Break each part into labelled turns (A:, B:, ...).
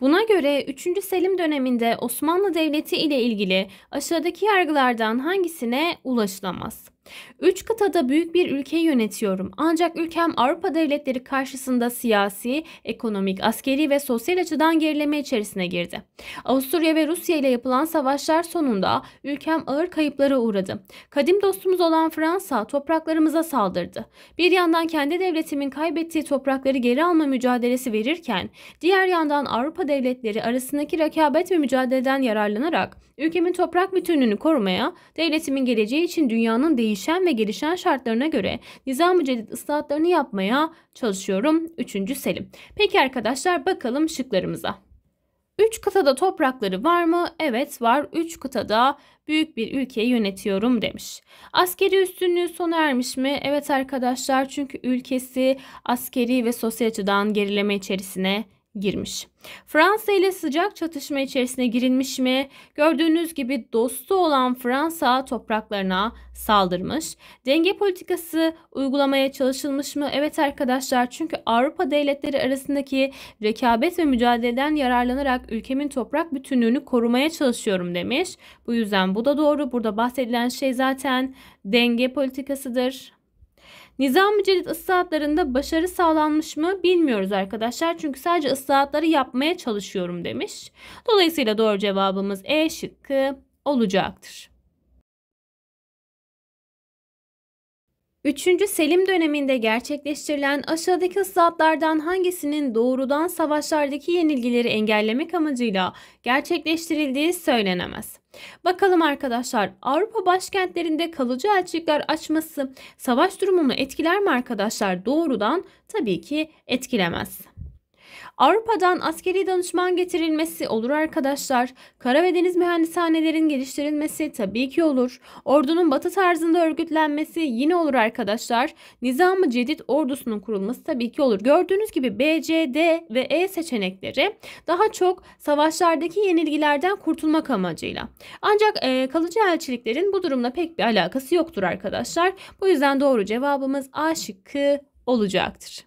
A: Buna göre 3. Selim döneminde Osmanlı Devleti ile ilgili aşağıdaki yargılardan hangisine ulaşılamaz? Üç kıtada büyük bir ülke yönetiyorum ancak ülkem Avrupa devletleri karşısında siyasi, ekonomik, askeri ve sosyal açıdan gerileme içerisine girdi. Avusturya ve Rusya ile yapılan savaşlar sonunda ülkem ağır kayıplara uğradı. Kadim dostumuz olan Fransa topraklarımıza saldırdı. Bir yandan kendi devletimin kaybettiği toprakları geri alma mücadelesi verirken diğer yandan Avrupa devletleri arasındaki rekabet ve mücadeleden yararlanarak ülkemin toprak bütünlüğünü korumaya, devletimin geleceği için dünyanın değişikliği değişen ve gelişen şartlarına göre nizam-ı cedid ıslahatlarını yapmaya çalışıyorum. 3. Selim. Peki arkadaşlar bakalım şıklarımıza. 3 kıtada toprakları var mı? Evet var. 3 kıtada büyük bir ülkeyi yönetiyorum demiş. Askeri üstünlüğü sona ermiş mi? Evet arkadaşlar çünkü ülkesi askeri ve sosyal açıdan gerileme içerisine girmiş. Fransa ile sıcak çatışma içerisine girilmiş mi? Gördüğünüz gibi dostu olan Fransa topraklarına saldırmış. Denge politikası uygulamaya çalışılmış mı? Evet arkadaşlar çünkü Avrupa devletleri arasındaki rekabet ve mücadeleden yararlanarak ülkemin toprak bütünlüğünü korumaya çalışıyorum demiş. Bu yüzden bu da doğru. Burada bahsedilen şey zaten denge politikasıdır. Nizam-ı ıslahatlarında başarı sağlanmış mı bilmiyoruz arkadaşlar. Çünkü sadece ıslahatları yapmaya çalışıyorum demiş. Dolayısıyla doğru cevabımız E şıkkı olacaktır. 3. Selim döneminde gerçekleştirilen aşağıdaki ıslahatlardan hangisinin doğrudan savaşlardaki yenilgileri engellemek amacıyla gerçekleştirildiği söylenemez. Bakalım arkadaşlar Avrupa başkentlerinde kalıcı elçilikler açması savaş durumunu etkiler mi arkadaşlar? Doğrudan tabii ki etkilemez. Avrupa'dan askeri danışman getirilmesi olur arkadaşlar. Kara ve deniz mühendishanelerin geliştirilmesi tabii ki olur. Ordunun batı tarzında örgütlenmesi yine olur arkadaşlar. Nizam-ı Cedid ordusunun kurulması tabii ki olur. Gördüğünüz gibi B, C, D ve E seçenekleri daha çok savaşlardaki yenilgilerden kurtulmak amacıyla. Ancak e, kalıcı elçiliklerin bu durumla pek bir alakası yoktur arkadaşlar. Bu yüzden doğru cevabımız A şıkkı olacaktır.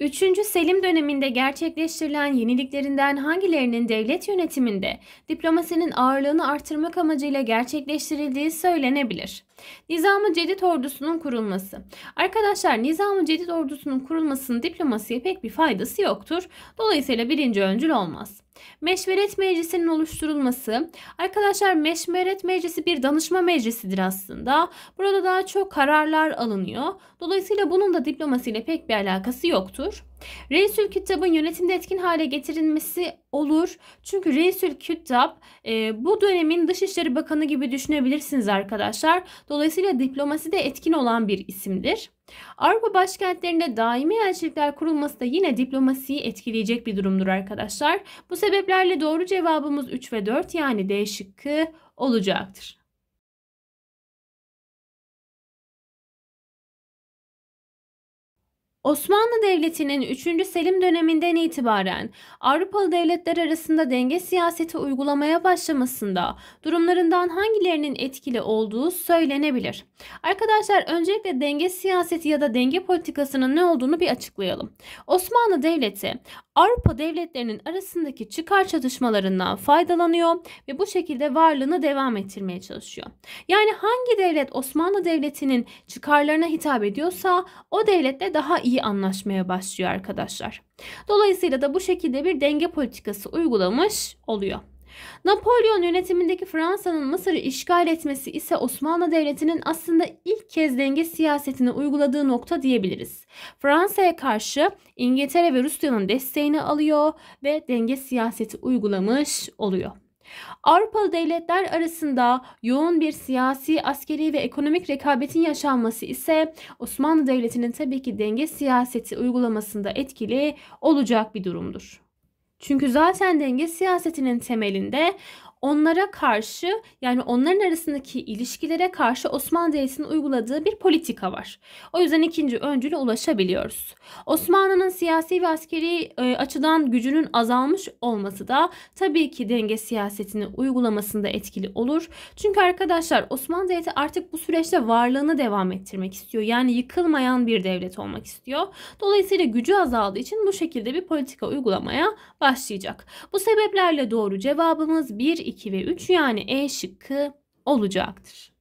A: 3. Selim döneminde gerçekleştirilen yeniliklerinden hangilerinin devlet yönetiminde diplomasinin ağırlığını artırmak amacıyla gerçekleştirildiği söylenebilir? Nizam-ı Cedid ordusunun kurulması. Arkadaşlar Nizam-ı Cedid ordusunun kurulmasının diplomasiye pek bir faydası yoktur. Dolayısıyla birinci öncül olmaz. Meşveret Meclisi'nin oluşturulması. Arkadaşlar Meşveret Meclisi bir danışma meclisidir aslında. Burada daha çok kararlar alınıyor. Dolayısıyla bunun da diplomasiyle pek bir alakası yoktur. Reisül Kitabın yönetimde etkin hale getirilmesi olur. Çünkü Reisül Küttab e, bu dönemin Dışişleri Bakanı gibi düşünebilirsiniz arkadaşlar. Dolayısıyla diplomasi de etkin olan bir isimdir. Avrupa başkentlerinde daimi elçilikler kurulması da yine diplomasiyi etkileyecek bir durumdur arkadaşlar. Bu sebeplerle doğru cevabımız 3 ve 4 yani D şıkkı olacaktır. Osmanlı Devleti'nin 3. Selim döneminden itibaren Avrupalı devletler arasında denge siyaseti uygulamaya başlamasında durumlarından hangilerinin etkili olduğu söylenebilir. Arkadaşlar öncelikle denge siyaseti ya da denge politikasının ne olduğunu bir açıklayalım. Osmanlı Devleti Avrupa devletlerinin arasındaki çıkar çatışmalarından faydalanıyor ve bu şekilde varlığını devam ettirmeye çalışıyor. Yani hangi devlet Osmanlı Devleti'nin çıkarlarına hitap ediyorsa o devletle daha iyi iyi anlaşmaya başlıyor arkadaşlar. Dolayısıyla da bu şekilde bir denge politikası uygulamış oluyor. Napolyon yönetimindeki Fransa'nın Mısır'ı işgal etmesi ise Osmanlı Devleti'nin aslında ilk kez denge siyasetini uyguladığı nokta diyebiliriz. Fransa'ya karşı İngiltere ve Rusya'nın desteğini alıyor ve denge siyaseti uygulamış oluyor. Avrupalı devletler arasında yoğun bir siyasi, askeri ve ekonomik rekabetin yaşanması ise Osmanlı Devleti'nin tabii ki denge siyaseti uygulamasında etkili olacak bir durumdur. Çünkü zaten denge siyasetinin temelinde onlara karşı yani onların arasındaki ilişkilere karşı Osmanlı Devleti'nin uyguladığı bir politika var. O yüzden ikinci öncüle ulaşabiliyoruz. Osmanlı'nın siyasi ve askeri e, açıdan gücünün azalmış olması da tabii ki denge siyasetini uygulamasında etkili olur. Çünkü arkadaşlar Osmanlı Devleti artık bu süreçte varlığını devam ettirmek istiyor. Yani yıkılmayan bir devlet olmak istiyor. Dolayısıyla gücü azaldığı için bu şekilde bir politika uygulamaya başlayacak. Bu sebeplerle doğru cevabımız 1 2 ve 3 yani E şıkkı olacaktır.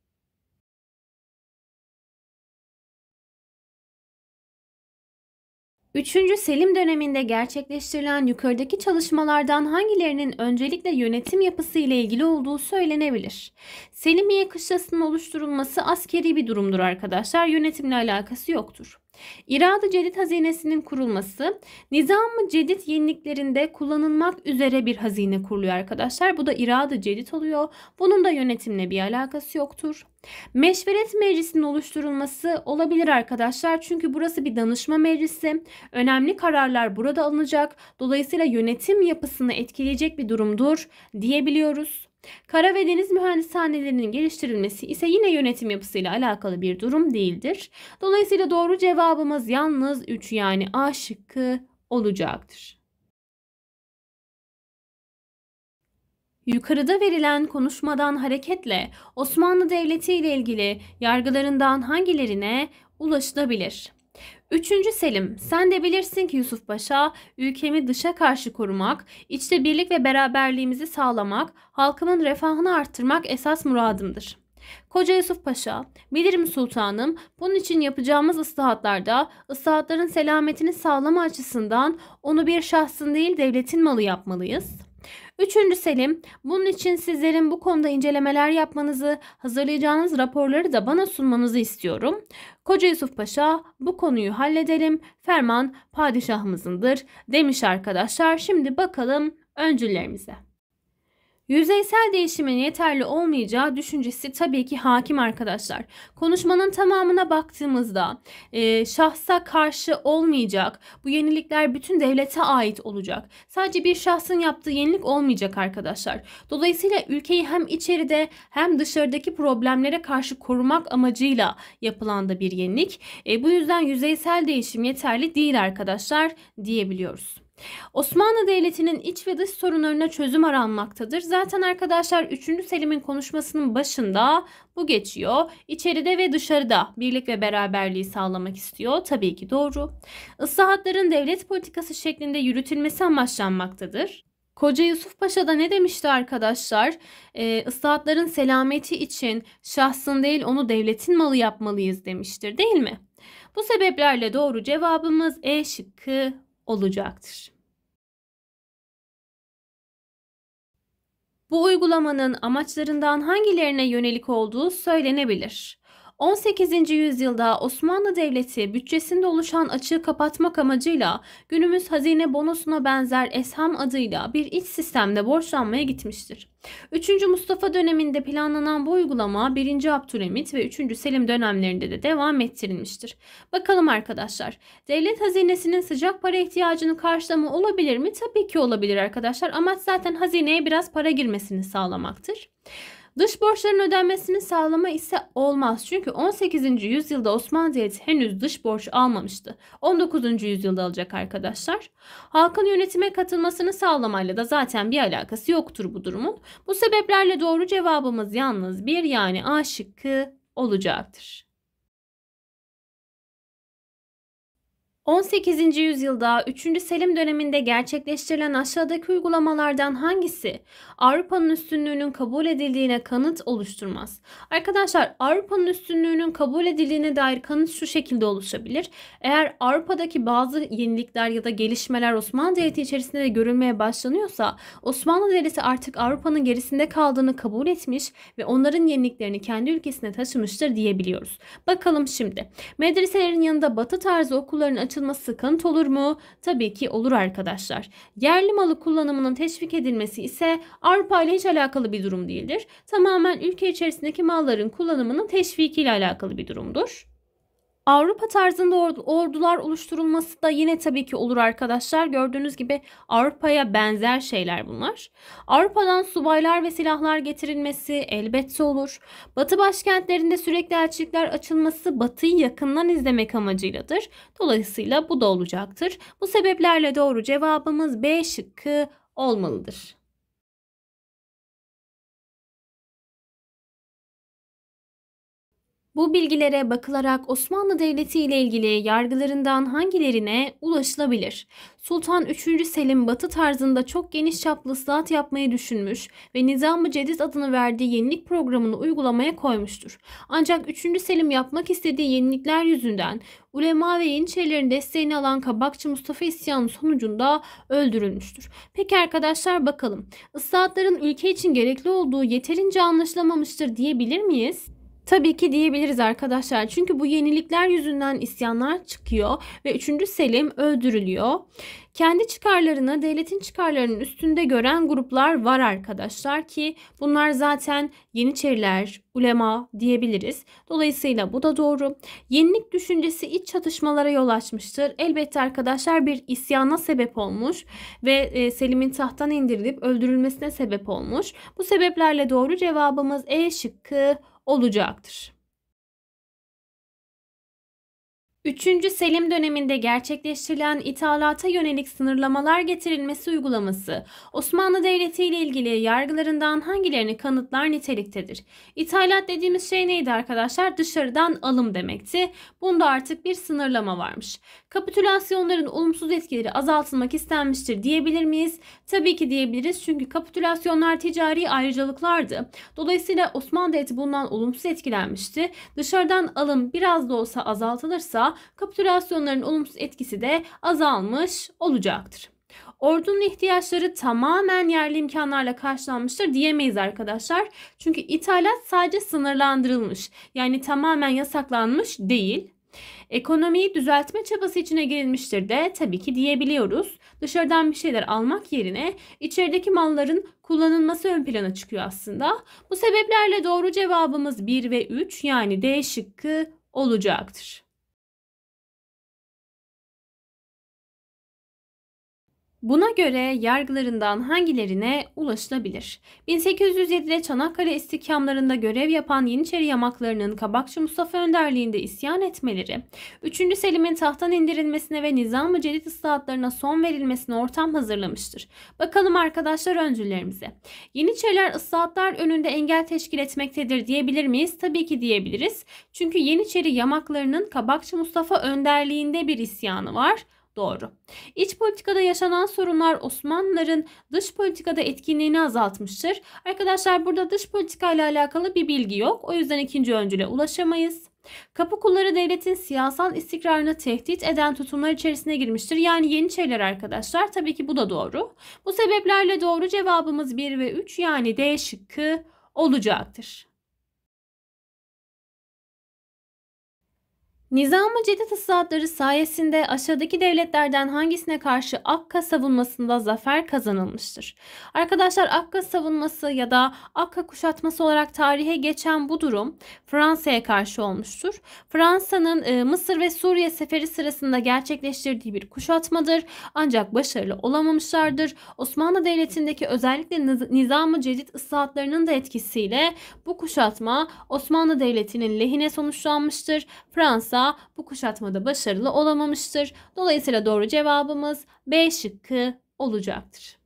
A: Üçüncü Selim döneminde gerçekleştirilen yukarıdaki çalışmalardan hangilerinin öncelikle yönetim yapısı ile ilgili olduğu söylenebilir. Selimiye kışlasının oluşturulması askeri bir durumdur arkadaşlar. Yönetimle alakası yoktur. İradı Cedid hazinesinin kurulması Nizam-ı Cedid yeniliklerinde kullanılmak üzere bir hazine kuruluyor arkadaşlar. Bu da İradı Cedid oluyor. Bunun da yönetimle bir alakası yoktur. Meşveret meclisinin oluşturulması olabilir arkadaşlar. Çünkü burası bir danışma meclisi. Önemli kararlar burada alınacak. Dolayısıyla yönetim yapısını etkileyecek bir durumdur diyebiliyoruz. Kara ve deniz mühendishanelerinin geliştirilmesi ise yine yönetim yapısıyla alakalı bir durum değildir. Dolayısıyla doğru cevabımız yalnız 3 yani A şıkkı olacaktır. Yukarıda verilen konuşmadan hareketle Osmanlı Devleti ile ilgili yargılarından hangilerine ulaşılabilir? Üçüncü Selim, sen de bilirsin ki Yusuf Paşa, ülkemi dışa karşı korumak, içte birlik ve beraberliğimizi sağlamak, halkımın refahını arttırmak esas muradımdır. Koca Yusuf Paşa, bilirim sultanım bunun için yapacağımız ıslahatlarda ıslahatların selametini sağlama açısından onu bir şahsın değil devletin malı yapmalıyız.'' Üçüncü Selim, bunun için sizlerin bu konuda incelemeler yapmanızı, hazırlayacağınız raporları da bana sunmanızı istiyorum. Koca Yusuf Paşa, bu konuyu halledelim, ferman padişahımızındır demiş arkadaşlar. Şimdi bakalım öncüllerimize. Yüzeysel değişimin yeterli olmayacağı düşüncesi tabii ki hakim arkadaşlar. Konuşmanın tamamına baktığımızda e, şahsa karşı olmayacak, bu yenilikler bütün devlete ait olacak. Sadece bir şahsın yaptığı yenilik olmayacak arkadaşlar. Dolayısıyla ülkeyi hem içeride hem dışarıdaki problemlere karşı korumak amacıyla yapılan da bir yenilik. E, bu yüzden yüzeysel değişim yeterli değil arkadaşlar diyebiliyoruz. Osmanlı Devleti'nin iç ve dış sorunlarına çözüm aranmaktadır. Zaten arkadaşlar 3. Selim'in konuşmasının başında bu geçiyor. İçeride ve dışarıda birlik ve beraberliği sağlamak istiyor. Tabii ki doğru. Islahatların devlet politikası şeklinde yürütülmesi amaçlanmaktadır. Koca Yusuf Paşa da ne demişti arkadaşlar? E, ee, ıslahatların selameti için şahsın değil onu devletin malı yapmalıyız demiştir değil mi? Bu sebeplerle doğru cevabımız E şıkkı olacaktır. Bu uygulamanın amaçlarından hangilerine yönelik olduğu söylenebilir. 18. yüzyılda Osmanlı Devleti bütçesinde oluşan açığı kapatmak amacıyla günümüz hazine bonosuna benzer esham adıyla bir iç sistemde borçlanmaya gitmiştir. 3. Mustafa döneminde planlanan bu uygulama 1. Abdülhamit ve 3. Selim dönemlerinde de devam ettirilmiştir. Bakalım arkadaşlar. Devlet hazinesinin sıcak para ihtiyacını karşılama olabilir mi? Tabii ki olabilir arkadaşlar. Amaç zaten hazineye biraz para girmesini sağlamaktır. Dış borçların ödenmesini sağlama ise olmaz. Çünkü 18. yüzyılda Osmanlı Devleti henüz dış borç almamıştı. 19. yüzyılda alacak arkadaşlar. Halkın yönetime katılmasını sağlamayla da zaten bir alakası yoktur bu durumun. Bu sebeplerle doğru cevabımız yalnız bir yani A şıkkı olacaktır. 18. yüzyılda 3. Selim döneminde gerçekleştirilen aşağıdaki uygulamalardan hangisi Avrupa'nın üstünlüğünün kabul edildiğine kanıt oluşturmaz? Arkadaşlar Avrupa'nın üstünlüğünün kabul edildiğine dair kanıt şu şekilde oluşabilir. Eğer Avrupa'daki bazı yenilikler ya da gelişmeler Osmanlı Devleti içerisinde de görülmeye başlanıyorsa Osmanlı Devleti artık Avrupa'nın gerisinde kaldığını kabul etmiş ve onların yeniliklerini kendi ülkesine taşımıştır diyebiliyoruz. Bakalım şimdi. Medreselerin yanında batı tarzı okulların açılması satılması sıkıntı olur mu? Tabii ki olur arkadaşlar. Yerli malı kullanımının teşvik edilmesi ise Avrupa ile hiç alakalı bir durum değildir. Tamamen ülke içerisindeki malların kullanımının teşvikiyle alakalı bir durumdur. Avrupa tarzında ordular oluşturulması da yine tabii ki olur arkadaşlar. Gördüğünüz gibi Avrupa'ya benzer şeyler bunlar. Avrupa'dan subaylar ve silahlar getirilmesi elbette olur. Batı başkentlerinde sürekli elçilikler açılması Batı'yı yakından izlemek amacıyladır. Dolayısıyla bu da olacaktır. Bu sebeplerle doğru cevabımız B şıkkı olmalıdır. Bu bilgilere bakılarak Osmanlı Devleti ile ilgili yargılarından hangilerine ulaşılabilir? Sultan 3. Selim batı tarzında çok geniş çaplı ıslahat yapmayı düşünmüş ve Nizam-ı Cedid adını verdiği yenilik programını uygulamaya koymuştur. Ancak 3. Selim yapmak istediği yenilikler yüzünden ulema ve yeniçerilerin desteğini alan Kabakçı Mustafa isyanı sonucunda öldürülmüştür. Peki arkadaşlar bakalım. Islahatların ülke için gerekli olduğu yeterince anlaşılamamıştır diyebilir miyiz? Tabii ki diyebiliriz arkadaşlar. Çünkü bu yenilikler yüzünden isyanlar çıkıyor ve 3. Selim öldürülüyor. Kendi çıkarlarını devletin çıkarlarının üstünde gören gruplar var arkadaşlar ki bunlar zaten Yeniçeriler, ulema diyebiliriz. Dolayısıyla bu da doğru. Yenilik düşüncesi iç çatışmalara yol açmıştır. Elbette arkadaşlar bir isyana sebep olmuş ve e, Selim'in tahttan indirilip öldürülmesine sebep olmuş. Bu sebeplerle doğru cevabımız E şıkkı olacaktır. 3. Selim döneminde gerçekleştirilen ithalata yönelik sınırlamalar getirilmesi uygulaması Osmanlı Devleti ile ilgili yargılarından hangilerini kanıtlar niteliktedir? İthalat dediğimiz şey neydi arkadaşlar? Dışarıdan alım demekti. Bunda artık bir sınırlama varmış. Kapitülasyonların olumsuz etkileri azaltılmak istenmiştir diyebilir miyiz? Tabii ki diyebiliriz çünkü kapitülasyonlar ticari ayrıcalıklardı. Dolayısıyla Osmanlı Devleti bundan olumsuz etkilenmişti. Dışarıdan alım biraz da olsa azaltılırsa kapitülasyonların olumsuz etkisi de azalmış olacaktır. Ordunun ihtiyaçları tamamen yerli imkanlarla karşılanmıştır diyemeyiz arkadaşlar. Çünkü ithalat sadece sınırlandırılmış. Yani tamamen yasaklanmış değil. Ekonomiyi düzeltme çabası içine girilmiştir de tabii ki diyebiliyoruz. Dışarıdan bir şeyler almak yerine içerideki malların kullanılması ön plana çıkıyor aslında. Bu sebeplerle doğru cevabımız 1 ve 3 yani D şıkkı olacaktır. Buna göre yargılarından hangilerine ulaşılabilir? 1807'de Çanakkale istihkamlarında görev yapan Yeniçeri yamaklarının Kabakçı Mustafa önderliğinde isyan etmeleri, 3. Selim'in tahttan indirilmesine ve nizam-ı cedid ıslahatlarına son verilmesine ortam hazırlamıştır. Bakalım arkadaşlar öncülerimize. Yeniçeriler ıslahatlar önünde engel teşkil etmektedir diyebilir miyiz? Tabii ki diyebiliriz. Çünkü Yeniçeri yamaklarının Kabakçı Mustafa önderliğinde bir isyanı var Doğru. İç politikada yaşanan sorunlar Osmanlıların dış politikada etkinliğini azaltmıştır. Arkadaşlar burada dış politika ile alakalı bir bilgi yok. O yüzden ikinci öncüle ulaşamayız. Kapı devletin siyasal istikrarını tehdit eden tutumlar içerisine girmiştir. Yani Yeniçeriler arkadaşlar. Tabii ki bu da doğru. Bu sebeplerle doğru cevabımız 1 ve 3 yani D şıkkı olacaktır. Nizam-ı Cedid ıslahatları sayesinde aşağıdaki devletlerden hangisine karşı Akka savunmasında zafer kazanılmıştır? Arkadaşlar Akka savunması ya da Akka kuşatması olarak tarihe geçen bu durum Fransa'ya karşı olmuştur. Fransa'nın e, Mısır ve Suriye seferi sırasında gerçekleştirdiği bir kuşatmadır ancak başarılı olamamışlardır. Osmanlı Devleti'ndeki özellikle Nizam-ı Cedid ıslahatlarının da etkisiyle bu kuşatma Osmanlı Devleti'nin lehine sonuçlanmıştır. Fransa da bu kuşatmada başarılı olamamıştır. Dolayısıyla doğru cevabımız B şıkkı olacaktır.